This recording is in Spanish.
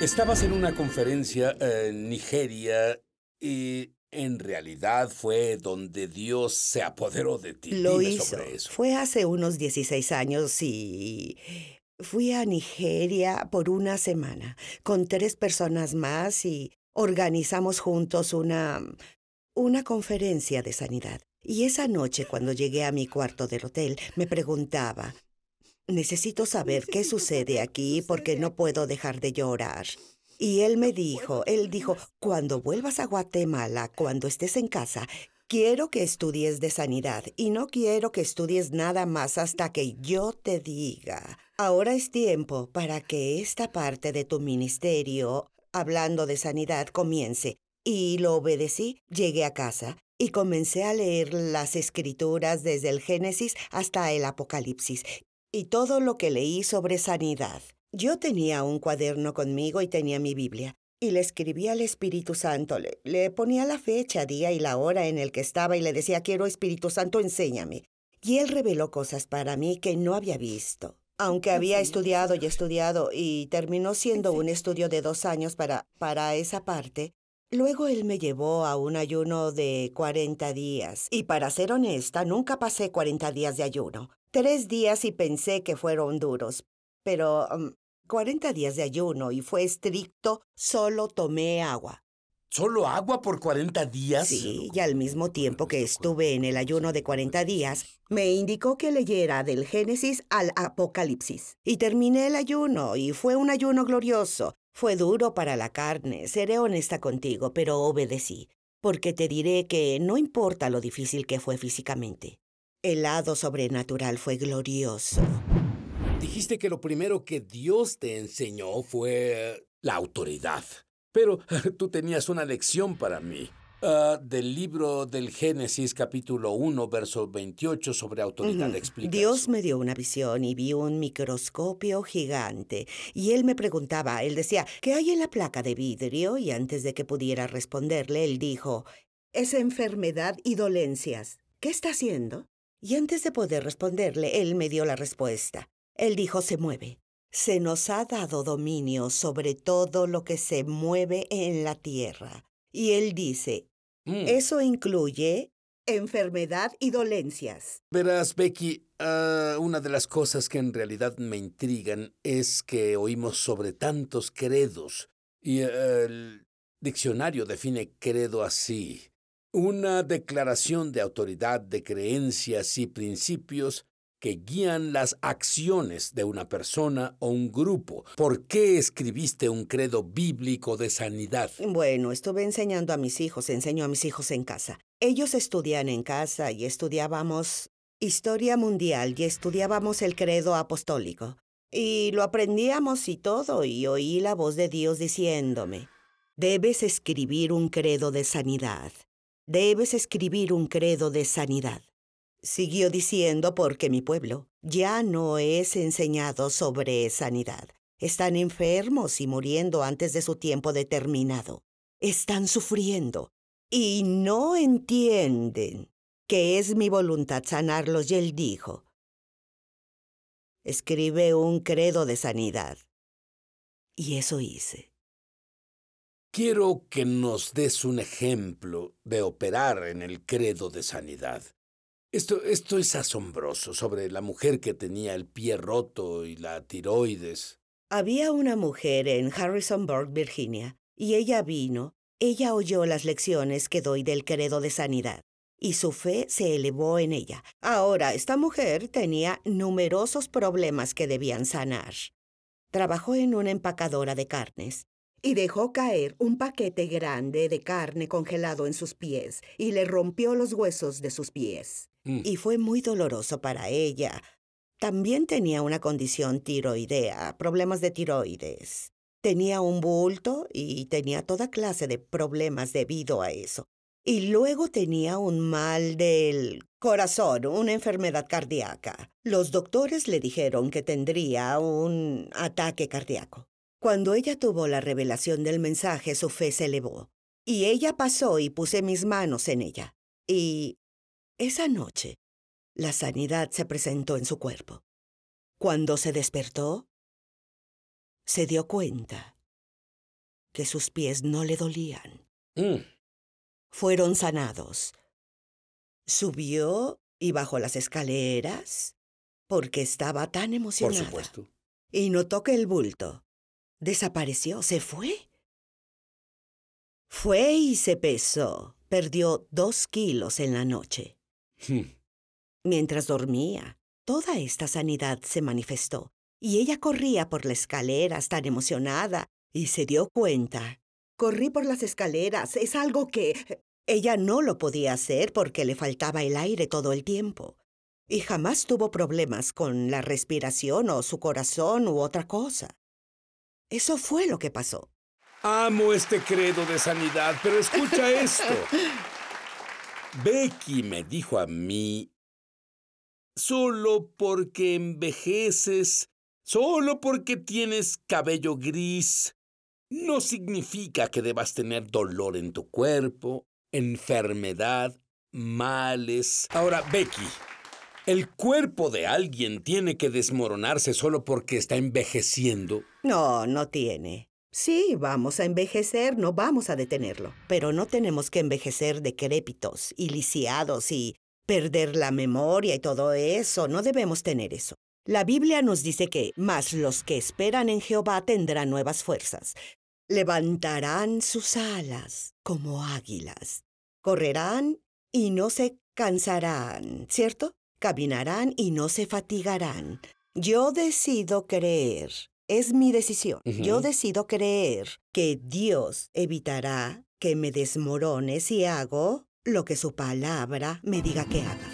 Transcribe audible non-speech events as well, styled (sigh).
Estabas en una conferencia eh, en Nigeria y en realidad fue donde Dios se apoderó de ti. Lo hizo. Fue hace unos 16 años y fui a Nigeria por una semana con tres personas más y organizamos juntos una una conferencia de sanidad. Y esa noche, cuando llegué a mi cuarto del hotel, me preguntaba, necesito saber qué sucede aquí porque no puedo dejar de llorar. Y él me dijo, él dijo, cuando vuelvas a Guatemala, cuando estés en casa, quiero que estudies de sanidad y no quiero que estudies nada más hasta que yo te diga. Ahora es tiempo para que esta parte de tu ministerio, hablando de sanidad, comience. Y lo obedecí, llegué a casa y comencé a leer las escrituras desde el Génesis hasta el Apocalipsis y todo lo que leí sobre sanidad. Yo tenía un cuaderno conmigo y tenía mi Biblia, y le escribía al Espíritu Santo, le, ponía la fecha, día y la hora en el que estaba y le decía, quiero Espíritu Santo, enséñame. Y él reveló cosas para mí que no había visto. Aunque había estudiado y estudiado y terminó siendo un estudio de dos años para, para esa parte, Luego él me llevó a un ayuno de 40 días, y para ser honesta, nunca pasé 40 días de ayuno. Tres días y pensé que fueron duros, pero mm, cuarenta 40 días de ayuno y fue estricto, solo tomé agua. ¿Solo agua por 40 días? Sí, y al mismo tiempo que estuve en el ayuno de 40 días, me indicó que leyera del Génesis al Apocalipsis. Y terminé el ayuno, y fue un ayuno glorioso, fue duro para la carne, seré honesta contigo, pero obedecí, porque te diré que no importa lo difícil que fue físicamente. El lado sobrenatural fue glorioso. Dijiste que lo primero que Dios te enseñó fue la autoridad. Pero (laughs) tú tenías una lección para mí. Eh, del libro del Génesis capítulo 1, verso 28 sobre autoridad. Dios me dio una visión y vi un microscopio gigante y él me preguntaba, él decía, ¿qué hay en la placa de vidrio? Y antes de que pudiera responderle, él dijo, es enfermedad y dolencias. ¿Qué está haciendo? Y antes de poder responderle, él me dio la respuesta. Él dijo, se mueve. Se nos ha dado dominio sobre todo lo que se mueve en la tierra. Y él dice, Mm. Eso incluye enfermedad y dolencias. Verás, Becky, ah, una de las cosas que en realidad me intrigan es que oímos sobre tantos credos y eh, el diccionario define credo así. Una declaración de autoridad de creencias y principios que guían las acciones de una persona o un grupo. ¿Por qué escribiste un credo bíblico de sanidad? Bueno, estuve enseñando a mis hijos, enseño a mis hijos en casa. Ellos estudian en casa y estudiábamos historia mundial y estudiábamos el credo apostólico. Y lo aprendíamos y todo, y oí la voz de Dios diciéndome, debes escribir un credo de sanidad, debes escribir un credo de sanidad. Siguió diciendo porque mi pueblo ya no es enseñado sobre sanidad. Están enfermos y muriendo antes de su tiempo determinado. Están sufriendo y no entienden que es mi voluntad sanarlos. Y él dijo, escribe un credo de sanidad. Y eso hice. Quiero que nos des un ejemplo de operar en el credo de sanidad. Esto, es asombroso sobre la mujer que tenía el pie roto y la tiroides. Había una mujer en Harrisonburg, Virginia, y ella vino, ella oyó las lecciones que doy del credo de sanidad, y su fe se elevó en ella. Ahora, esta mujer tenía numerosos problemas que debían sanar. Trabajó en una empacadora de carnes, y dejó caer un paquete grande de carne congelado en sus pies y le rompió los huesos de sus pies. Mm. Y fue muy doloroso para ella. También tenía una condición tiroidea, problemas de tiroides. Tenía un bulto y tenía toda clase de problemas debido a eso. Y luego tenía un mal del corazón, una enfermedad cardíaca. Los doctores le dijeron que tendría un ataque cardíaco. Cuando ella tuvo la revelación del mensaje, su fe se elevó. Y ella pasó y puse mis manos en ella. Y esa noche, la sanidad se presentó en su cuerpo. Cuando se despertó, se dio cuenta que sus pies no le dolían. Mm. Fueron sanados. Subió y bajó las escaleras porque estaba tan emocionada. Por supuesto. Y notó que el bulto Desapareció, se fue. Fue y se pesó. Perdió dos kilos en la noche. Hmm. Mientras dormía, toda esta sanidad se manifestó y ella corría por las escaleras tan emocionada y se dio cuenta. Corrí por las escaleras, es algo que... Ella no lo podía hacer porque le faltaba el aire todo el tiempo y jamás tuvo problemas con la respiración o su corazón u otra cosa. Eso fue lo que pasó. Amo este credo de sanidad, pero escucha (laughs) esto. Becky me dijo a mí, solo porque envejeces, solo porque tienes cabello gris, no significa que debas tener dolor en tu cuerpo, enfermedad, males. Ahora, Becky, ¿El cuerpo de alguien tiene que desmoronarse solo porque está envejeciendo? No, no tiene. Sí, vamos a envejecer, no vamos a detenerlo, pero no tenemos que envejecer decrépitos y lisiados y perder la memoria y todo eso, no debemos tener eso. La Biblia nos dice que, más los que esperan en Jehová tendrán nuevas fuerzas, levantarán sus alas como águilas, correrán y no se cansarán, ¿cierto? Caminarán y no se fatigarán. Yo decido creer. Es mi decisión. Yo decido creer que Dios evitará que me desmorone si hago lo que su palabra me diga que haga.